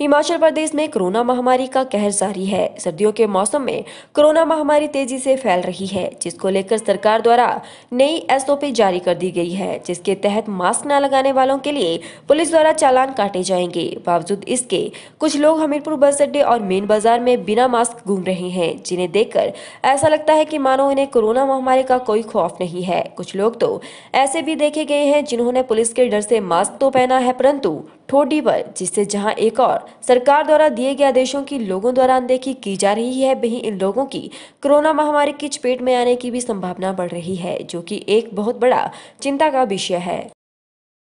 हिमाचल प्रदेश में कोरोना महामारी का कहर जारी है सर्दियों के मौसम में कोरोना महामारी तेजी से फैल रही है जिसको लेकर सरकार द्वारा नई एसओपी जारी कर दी गई है जिसके तहत मास्क न लगाने वालों के लिए पुलिस द्वारा चालान काटे जाएंगे बावजूद इसके कुछ लोग हमीरपुर बस अड्डे और मेन बाजार में बिना मास्क घूम रहे हैं जिन्हें देखकर ऐसा लगता है कि मानो इन्हें कोरोना महामारी का कोई खौफ नहीं है कुछ लोग तो ऐसे भी देखे गए हैं जिन्होंने पुलिस के डर से मास्क तो पहना है परंतु ठोडी पर जिससे जहां एक और सरकार द्वारा दिए गए आदेशों की लोगों द्वारा अनदेखी की जा रही है वहीं इन लोगों की कोरोना महामारी की चपेट में आने की भी संभावना बढ़ रही है जो कि एक बहुत बड़ा चिंता का विषय है